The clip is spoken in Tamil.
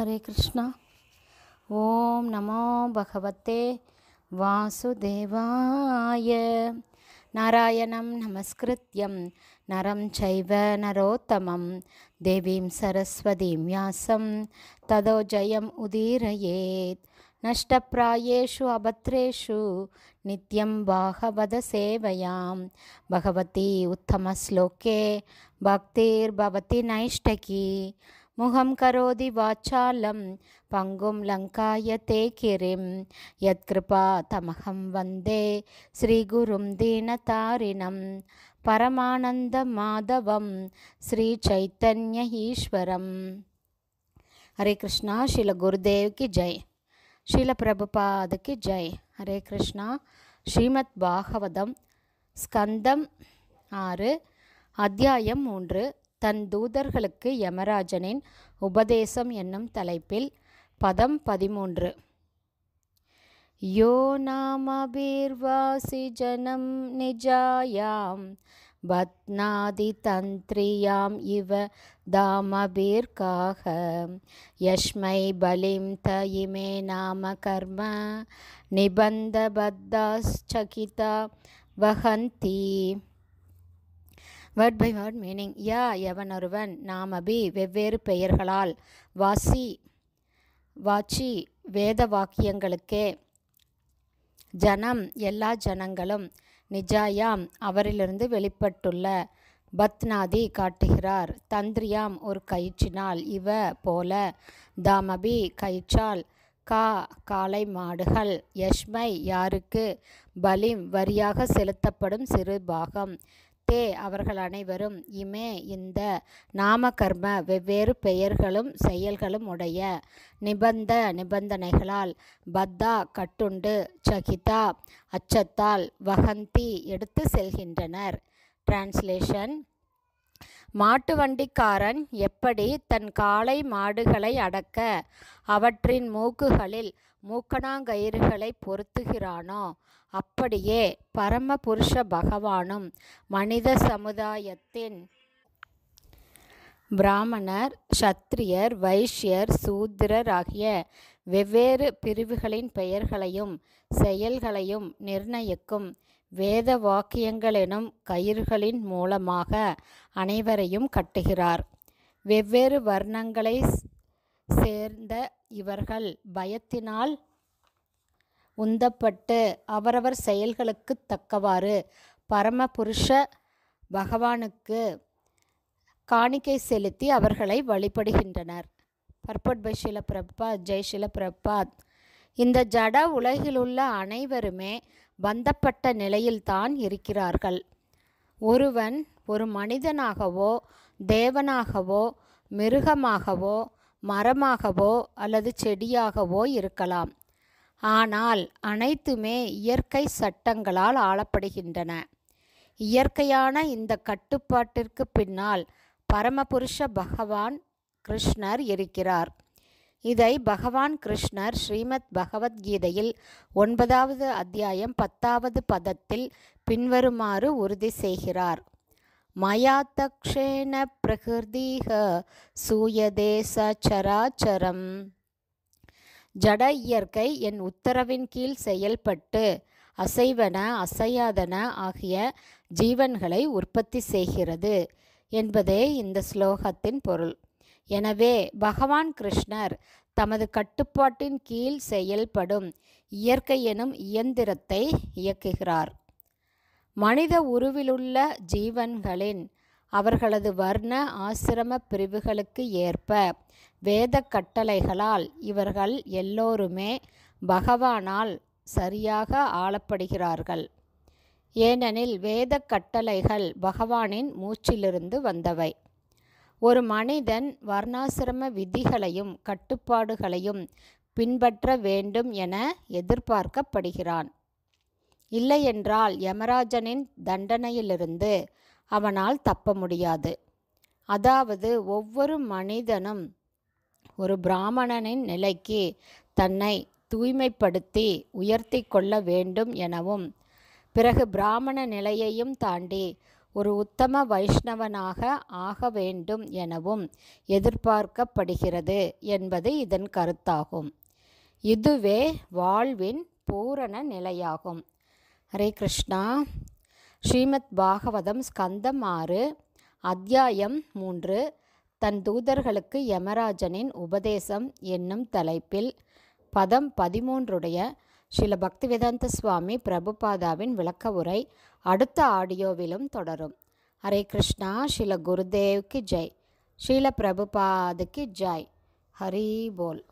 हरे कृष्ण ॐ नमो भगवते वासुदेवाय नारायणं नमस्कृत्यं नरं चैव नरोत्तमं देवीं सरस्वतीं व्यासं तदो जयम् उदीरयेत् नष्टप्रायेषु अभद्रेषु नित्यं बाहवदसेवयां भगवती उत्तमश्लोके भक्तिर्भवति नैष्टकी முகம் கரோதி வாச்சாலம் பங்கும் லங்காய தே கிரிம் யத்கிருபா தமகம் வந்தே ஸ்ரீகுரும் தீனதாரிணம் பரமானந்த மாதவம் ஸ்ரீ சைத்தன்ய ஈஸ்வரம் ஹரே கிருஷ்ணா ஸ்ரீல குருதேவ்க்கு ஜெய் ஸ்ரீல பிரபுபாதுக்கு ஜெய் ஹரே கிருஷ்ணா ஸ்ரீமத் பாகவதம் ஸ்கந்தம் ஆறு அத்தியாயம் மூன்று தன் தூதர்களுக்கு யமராஜனின் உபதேசம் என்னும் தலைப்பில் பதம் பதிமூன்று யோ நாமபீர்வாசி ஜனம் நிஜாயாம் தந்திரியாம் இவ தாமபீர்காக யஷ்மை பலிம் த இமே நாம கர்ம நிபந்த பத்தாஸ்சகிதா வகந்தி வேர்ட் பை வேர்ட் மீனிங் யா எவனொருவன் நாமபி வெவ்வேறு பெயர்களால் வாசி வாச்சி வேத வாக்கியங்களுக்கே ஜனம் எல்லா ஜனங்களும் நிஜாயாம் அவரிலிருந்து வெளிப்பட்டுள்ள பத்நாதி காட்டுகிறார் தந்திரியாம் ஒரு கயிற்றினால் இவ போல தாமபி கயிற்றால் கா காளை மாடுகள் யஷ்மை யாருக்கு பலிம் வரியாக செலுத்தப்படும் சிறு பாகம் தே அவர்கள் அனைவரும் இமே இந்த நாமகர்ம வெவ்வேறு பெயர்களும் செயல்களும் உடைய நிபந்த நிபந்தனைகளால் பத்தா கட்டுண்டு சகிதா அச்சத்தால் வகந்தி எடுத்து செல்கின்றனர் டிரான்ஸ்லேஷன் மாட்டு வண்டிக்காரன் எப்படி தன் காளை மாடுகளை அடக்க அவற்றின் மூக்குகளில் மூக்கணாங்கயிறுகளை பொருத்துகிறானோ அப்படியே பரமபுருஷ பகவானும் மனித சமுதாயத்தின் பிராமணர் சத்திரியர் வைஷ்யர் சூத்திரர் ஆகிய வெவ்வேறு பிரிவுகளின் பெயர்களையும் செயல்களையும் நிர்ணயிக்கும் வேத வாக்கியங்களெனும் கயிறுகளின் மூலமாக அனைவரையும் கட்டுகிறார் வெவ்வேறு வர்ணங்களை சேர்ந்த இவர்கள் பயத்தினால் உந்தப்பட்டு அவரவர் செயல்களுக்கு தக்கவாறு பரமபுருஷ பகவானுக்கு காணிக்கை செலுத்தி அவர்களை வழிபடுகின்றனர் பர்பட் பை ஷில பிரபாத் ஜெய் பிரபாத் இந்த ஜட உலகிலுள்ள அனைவருமே பந்தப்பட்ட நிலையில்தான் இருக்கிறார்கள் ஒருவன் ஒரு மனிதனாகவோ தேவனாகவோ மிருகமாகவோ மரமாகவோ அல்லது செடியாகவோ இருக்கலாம் ஆனால் அனைத்துமே இயற்கை சட்டங்களால் ஆளப்படுகின்றன இயற்கையான இந்த கட்டுப்பாட்டிற்கு பின்னால் பரமபுருஷ பகவான் கிருஷ்ணர் இருக்கிறார் இதை பகவான் கிருஷ்ணர் ஸ்ரீமத் பகவத்கீதையில் ஒன்பதாவது அத்தியாயம் பத்தாவது பதத்தில் பின்வருமாறு உறுதி செய்கிறார் मया तक्षेण சூயதேச சராச்சரம் ஜட இயற்கை என் உத்தரவின் கீழ் செயல்பட்டு அசைவன அசையாதன ஆகிய ஜீவன்களை உற்பத்தி செய்கிறது என்பதே இந்த ஸ்லோகத்தின் பொருள் எனவே பகவான் கிருஷ்ணர் தமது கட்டுப்பாட்டின் கீழ் செயல்படும் இயற்கை எனும் இயந்திரத்தை இயக்குகிறார் மனித உருவிலுள்ள ஜீவன்களின் அவர்களது வர்ண ஆசிரம பிரிவுகளுக்கு ஏற்ப வேத கட்டளைகளால் இவர்கள் எல்லோருமே பகவானால் சரியாக ஆளப்படுகிறார்கள் ஏனெனில் வேத கட்டளைகள் பகவானின் மூச்சிலிருந்து வந்தவை ஒரு மனிதன் வர்ணாசிரம விதிகளையும் கட்டுப்பாடுகளையும் பின்பற்ற வேண்டும் என எதிர்பார்க்கப்படுகிறான் இல்லையென்றால் யமராஜனின் தண்டனையிலிருந்து அவனால் தப்ப முடியாது அதாவது ஒவ்வொரு மனிதனும் ஒரு பிராமணனின் நிலைக்கு தன்னை தூய்மைப்படுத்தி உயர்த்தி கொள்ள வேண்டும் எனவும் பிறகு பிராமண நிலையையும் தாண்டி ஒரு உத்தம வைஷ்ணவனாக ஆக வேண்டும் எனவும் எதிர்பார்க்கப்படுகிறது என்பது இதன் கருத்தாகும் இதுவே வாழ்வின் பூரண நிலையாகும் ஹரே கிருஷ்ணா ஸ்ரீமத் பாகவதம் ஸ்கந்தம் ஆறு அத்தியாயம் மூன்று தன் தூதர்களுக்கு யமராஜனின் உபதேசம் என்னும் தலைப்பில் பதம் பதிமூன்றுடைய ஸ்ரீல பக்திவேதாந்த சுவாமி பிரபுபாதாவின் விளக்க உரை அடுத்த ஆடியோவிலும் தொடரும் ஹரே கிருஷ்ணா ஸ்ரீல குருதேவ்க்கு ஜெய் ஸ்ரீல பிரபுபாதுக்கு ஜாய் ஹரி போல்